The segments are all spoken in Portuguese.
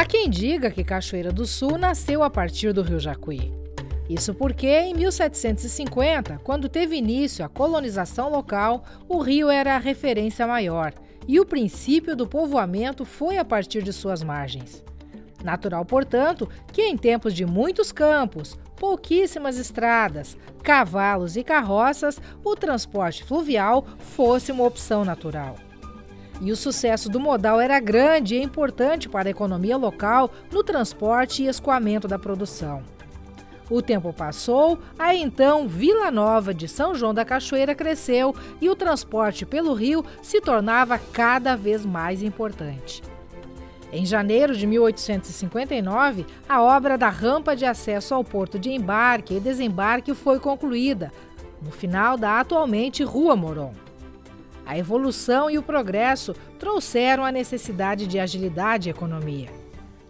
Há quem diga que Cachoeira do Sul nasceu a partir do rio Jacuí. Isso porque, em 1750, quando teve início a colonização local, o rio era a referência maior e o princípio do povoamento foi a partir de suas margens. Natural, portanto, que em tempos de muitos campos, pouquíssimas estradas, cavalos e carroças, o transporte fluvial fosse uma opção natural. E o sucesso do modal era grande e é importante para a economia local no transporte e escoamento da produção. O tempo passou, a então Vila Nova de São João da Cachoeira cresceu e o transporte pelo rio se tornava cada vez mais importante. Em janeiro de 1859, a obra da rampa de acesso ao porto de embarque e desembarque foi concluída, no final da atualmente Rua Moron. A evolução e o progresso trouxeram a necessidade de agilidade e economia.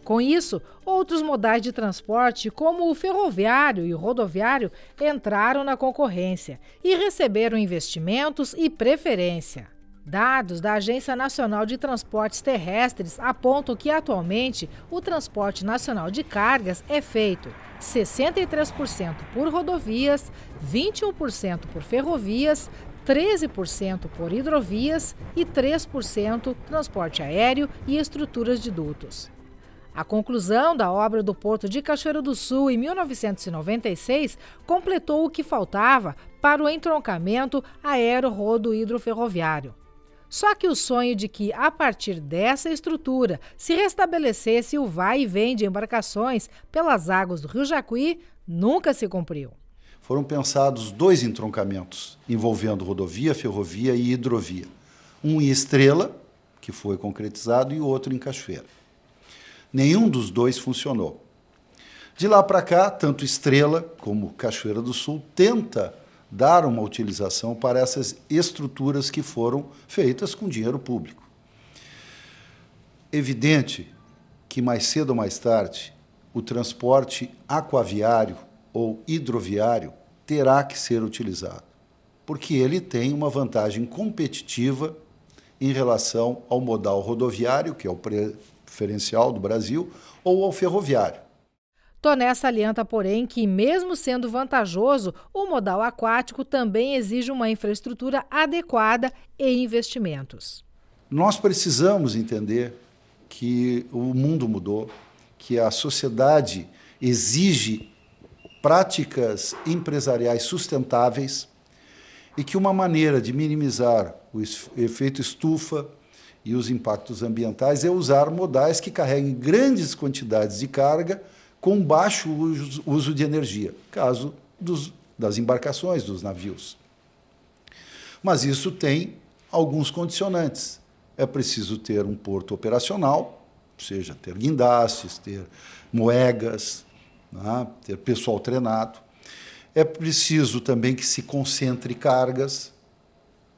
Com isso, outros modais de transporte, como o ferroviário e o rodoviário, entraram na concorrência e receberam investimentos e preferência. Dados da Agência Nacional de Transportes Terrestres apontam que atualmente o transporte nacional de cargas é feito 63% por rodovias, 21% por ferrovias, 13% por hidrovias e 3% transporte aéreo e estruturas de dutos. A conclusão da obra do Porto de Cachoeiro do Sul em 1996 completou o que faltava para o entroncamento aero-rodo-hidroferroviário. Só que o sonho de que, a partir dessa estrutura, se restabelecesse o vai e vem de embarcações pelas águas do Rio Jacuí nunca se cumpriu foram pensados dois entroncamentos envolvendo rodovia, ferrovia e hidrovia. Um em Estrela, que foi concretizado, e o outro em Cachoeira. Nenhum dos dois funcionou. De lá para cá, tanto Estrela como Cachoeira do Sul tenta dar uma utilização para essas estruturas que foram feitas com dinheiro público. Evidente que mais cedo ou mais tarde o transporte aquaviário ou hidroviário terá que ser utilizado, porque ele tem uma vantagem competitiva em relação ao modal rodoviário, que é o preferencial do Brasil, ou ao ferroviário. Toné salienta, porém, que, mesmo sendo vantajoso, o modal aquático também exige uma infraestrutura adequada e investimentos. Nós precisamos entender que o mundo mudou, que a sociedade exige práticas empresariais sustentáveis e que uma maneira de minimizar o efeito estufa e os impactos ambientais é usar modais que carreguem grandes quantidades de carga com baixo uso de energia, caso dos, das embarcações, dos navios. Mas isso tem alguns condicionantes. É preciso ter um porto operacional, ou seja, ter guindastes, ter moegas, né? ter pessoal treinado. É preciso também que se concentre cargas.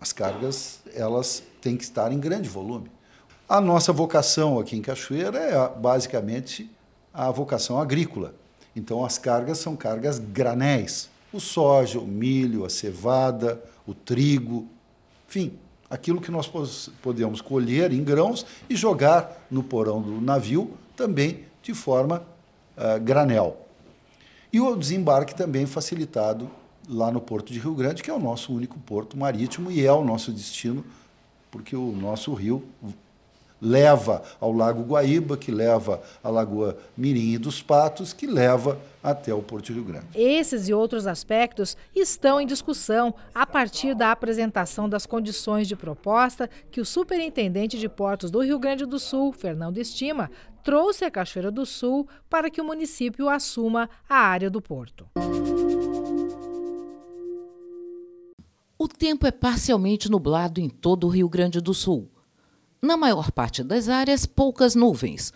As cargas elas têm que estar em grande volume. A nossa vocação aqui em Cachoeira é basicamente a vocação agrícola. Então as cargas são cargas granéis. O soja, o milho, a cevada, o trigo, enfim, aquilo que nós podemos colher em grãos e jogar no porão do navio também de forma ah, granel. E o desembarque também facilitado lá no Porto de Rio Grande, que é o nosso único porto marítimo e é o nosso destino, porque o nosso rio leva ao Lago Guaíba, que leva à Lagoa Mirim e dos Patos, que leva até o Porto Rio Grande. Esses e outros aspectos estão em discussão a partir da apresentação das condições de proposta que o superintendente de portos do Rio Grande do Sul, Fernando Estima, trouxe à Cachoeira do Sul para que o município assuma a área do porto. O tempo é parcialmente nublado em todo o Rio Grande do Sul. Na maior parte das áreas, poucas nuvens.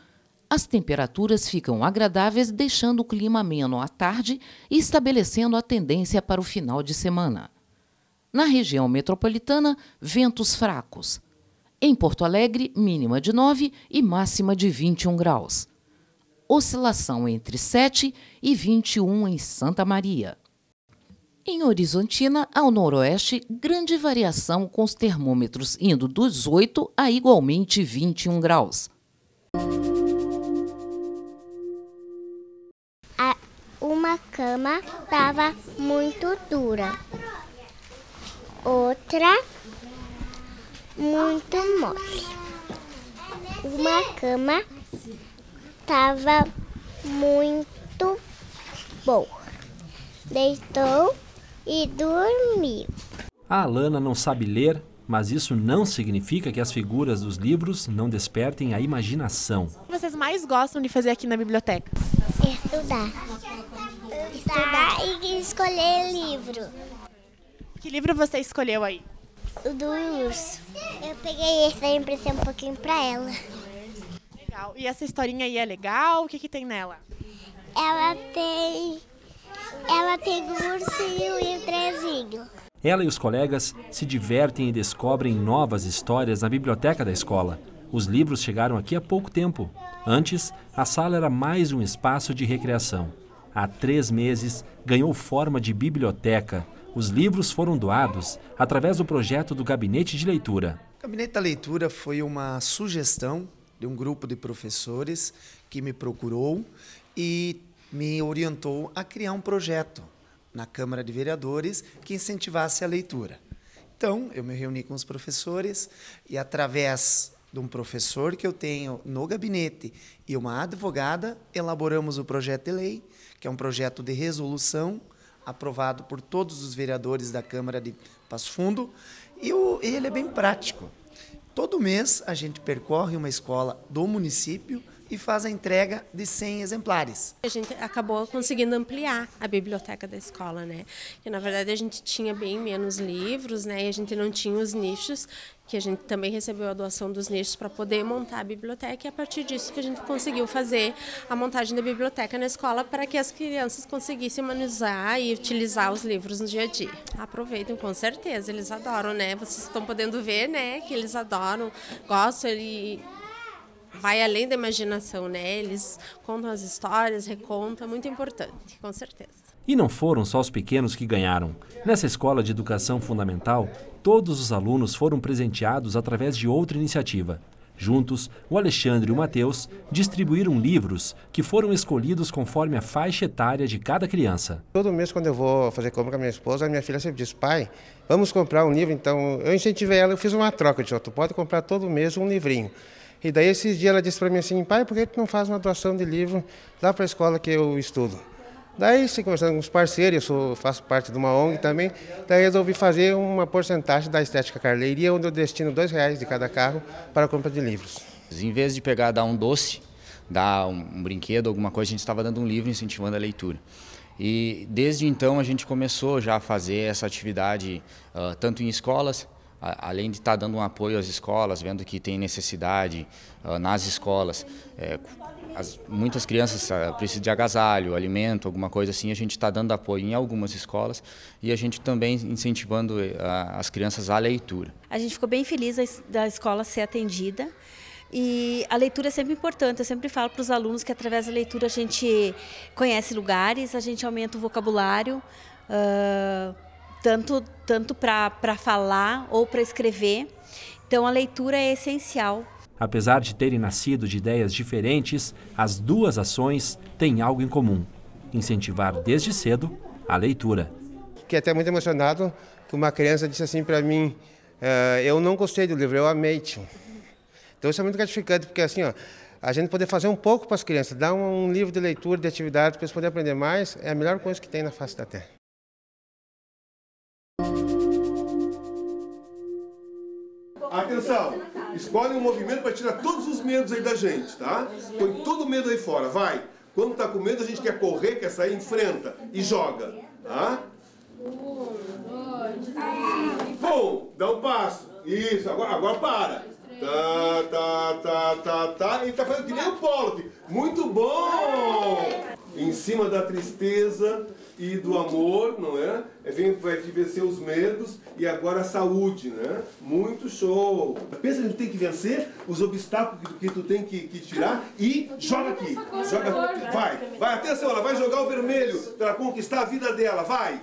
As temperaturas ficam agradáveis, deixando o clima ameno à tarde e estabelecendo a tendência para o final de semana. Na região metropolitana, ventos fracos. Em Porto Alegre, mínima de 9 e máxima de 21 graus. Oscilação entre 7 e 21 em Santa Maria. Em Horizontina, ao noroeste, grande variação com os termômetros indo dos 8 a igualmente 21 graus. uma cama estava muito dura, outra muito mole. Uma cama estava muito boa. Deitou e dormiu. A Alana não sabe ler, mas isso não significa que as figuras dos livros não despertem a imaginação. O que vocês mais gostam de fazer aqui na biblioteca? Estudar. Estudar e escolher livro. Que livro você escolheu aí? O do urso. Eu peguei esse aí e emprestei um pouquinho pra ela. Legal. E essa historinha aí é legal? O que, que tem nela? tem o um ursinho e o um trezinho. Ela e os colegas se divertem e descobrem novas histórias na biblioteca da escola. Os livros chegaram aqui há pouco tempo. Antes, a sala era mais um espaço de recreação. Há três meses, ganhou forma de biblioteca. Os livros foram doados através do projeto do Gabinete de Leitura. O Gabinete da Leitura foi uma sugestão de um grupo de professores que me procurou e me orientou a criar um projeto na Câmara de Vereadores que incentivasse a leitura. Então, eu me reuni com os professores e, através de um professor que eu tenho no gabinete e uma advogada, elaboramos o projeto de lei, que é um projeto de resolução aprovado por todos os vereadores da Câmara de Passo Fundo, e o, ele é bem prático. Todo mês a gente percorre uma escola do município e faz a entrega de 100 exemplares. A gente acabou conseguindo ampliar a biblioteca da escola, né? Que na verdade a gente tinha bem menos livros, né? E a gente não tinha os nichos, que a gente também recebeu a doação dos nichos para poder montar a biblioteca e a partir disso que a gente conseguiu fazer a montagem da biblioteca na escola para que as crianças conseguissem manusear e utilizar os livros no dia a dia. Aproveitem com certeza, eles adoram, né? Vocês estão podendo ver, né, que eles adoram, gostam e vai além da imaginação, né? Eles contam as histórias, recontam, é muito importante, com certeza. E não foram só os pequenos que ganharam. Nessa escola de educação fundamental, todos os alunos foram presenteados através de outra iniciativa. Juntos, o Alexandre e o Matheus distribuíram livros que foram escolhidos conforme a faixa etária de cada criança. Todo mês, quando eu vou fazer compra com a minha esposa, a minha filha sempre diz: pai, vamos comprar um livro. Então, eu incentivei ela, eu fiz uma troca. de: disse: tu pode comprar todo mês um livrinho. E daí esses dias ela disse para mim assim, pai, por que tu não faz uma doação de livro lá para a escola que eu estudo? Daí, se conversando com os parceiros, eu sou, faço parte de uma ONG também, daí resolvi fazer uma porcentagem da Estética Carleiria, onde eu destino dois reais de cada carro para a compra de livros. Em vez de pegar, dar um doce, dar um, um brinquedo, alguma coisa, a gente estava dando um livro incentivando a leitura. E desde então a gente começou já a fazer essa atividade, uh, tanto em escolas, além de estar tá dando um apoio às escolas, vendo que tem necessidade uh, nas escolas, é, as, muitas crianças uh, precisam de agasalho, alimento, alguma coisa assim, a gente está dando apoio em algumas escolas e a gente também incentivando uh, as crianças à leitura. A gente ficou bem feliz da escola ser atendida. E a leitura é sempre importante. Eu sempre falo para os alunos que através da leitura a gente conhece lugares, a gente aumenta o vocabulário, Uh, tanto, tanto para falar ou para escrever. Então a leitura é essencial. Apesar de terem nascido de ideias diferentes, as duas ações têm algo em comum: incentivar desde cedo a leitura. Fiquei até muito emocionado que uma criança disse assim para mim: uh, Eu não gostei do livro, eu amei. Então isso é muito gratificante, porque assim, ó, a gente poder fazer um pouco para as crianças, dar um, um livro de leitura, de atividade, para eles poderem aprender mais, é a melhor coisa que tem na face da Terra. Atenção, escolhe um movimento para tirar todos os medos aí da gente, tá? Põe todo o medo aí fora, vai. Quando tá com medo, a gente quer correr, quer sair, enfrenta e joga, tá? Bom, dá um passo. Isso, agora, agora para. Tá, tá, tá, tá, tá. Ele tá fazendo que nem o Pollock. Muito bom! Em cima da tristeza, e do amor, não é? Vem, vai te vencer os medos e agora a saúde, né? Muito show! Pensa que tu tem que vencer os obstáculos que, que tu tem que, que tirar e joga aqui! Joga, vai, vai, atenção, ela vai jogar o vermelho para conquistar a vida dela, vai!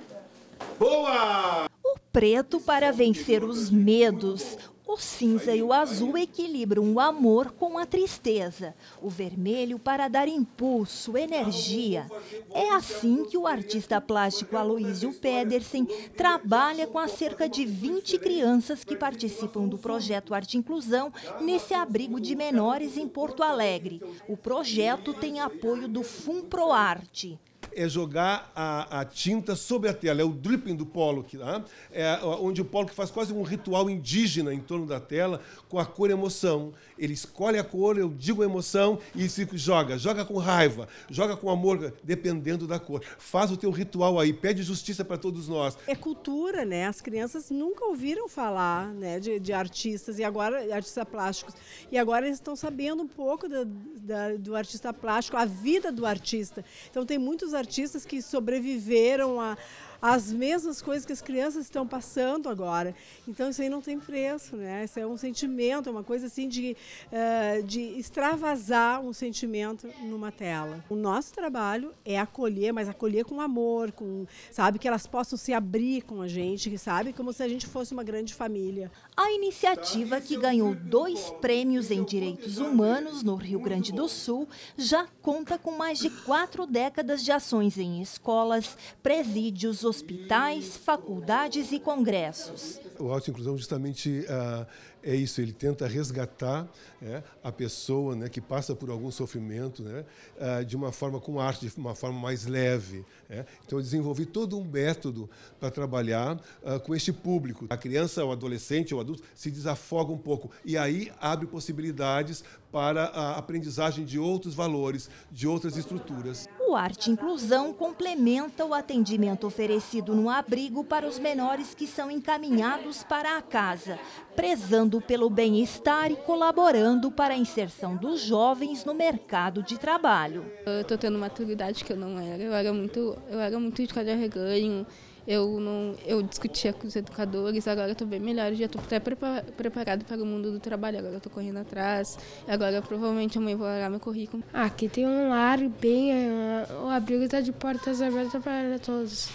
Boa! O preto para vencer os medos, o cinza e o azul equilibram o amor com a tristeza, o vermelho para dar impulso, energia. É assim que o artista plástico Aloísio Pedersen trabalha com as cerca de 20 crianças que participam do projeto Arte Inclusão nesse abrigo de menores em Porto Alegre. O projeto tem apoio do FUNPROARTE é jogar a, a tinta sobre a tela, é o dripping do Pollock, tá? Ah, é, onde o Pollock faz quase um ritual indígena em torno da tela com a cor emoção. Ele escolhe a cor, eu digo emoção e se joga. Joga com raiva, joga com amor, dependendo da cor. Faz o teu ritual aí, pede justiça para todos nós. É cultura, né? As crianças nunca ouviram falar né, de, de artistas e agora artistas plásticos. E agora eles estão sabendo um pouco da, da, do artista plástico, a vida do artista. Então tem muitos artistas artistas que sobreviveram a as mesmas coisas que as crianças estão passando agora. Então isso aí não tem preço, né? Isso é um sentimento, é uma coisa assim de, uh, de extravasar um sentimento numa tela. O nosso trabalho é acolher, mas acolher com amor, com sabe que elas possam se abrir com a gente, sabe como se a gente fosse uma grande família. A iniciativa que ganhou dois prêmios em direitos humanos no Rio Grande do Sul já conta com mais de quatro décadas de ações em escolas, presídios, hospitais, faculdades e congressos. O Auto Inclusão justamente ah, é isso, ele tenta resgatar né, a pessoa né, que passa por algum sofrimento né, ah, de uma forma com arte, de uma forma mais leve. Né. Então eu desenvolvi todo um método para trabalhar ah, com este público. A criança, o adolescente, o adulto se desafoga um pouco e aí abre possibilidades para a aprendizagem de outros valores, de outras estruturas. O Arte Inclusão complementa o atendimento oferecido no abrigo para os menores que são encaminhados para a casa, prezando pelo bem-estar e colaborando para a inserção dos jovens no mercado de trabalho. Eu estou tendo maturidade que eu não era, eu era muito, eu era muito de ganho eu, não, eu discutia com os educadores, agora estou bem melhor, já estou até preparado para o mundo do trabalho, agora estou correndo atrás, agora provavelmente amanhã vou largar meu currículo. Ah, aqui tem um lar bem, ah, o abrigo está de portas abertas para todos,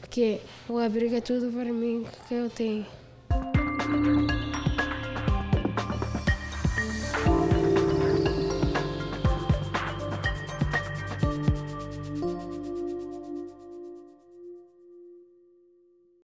porque o abrigo é tudo para mim que eu tenho.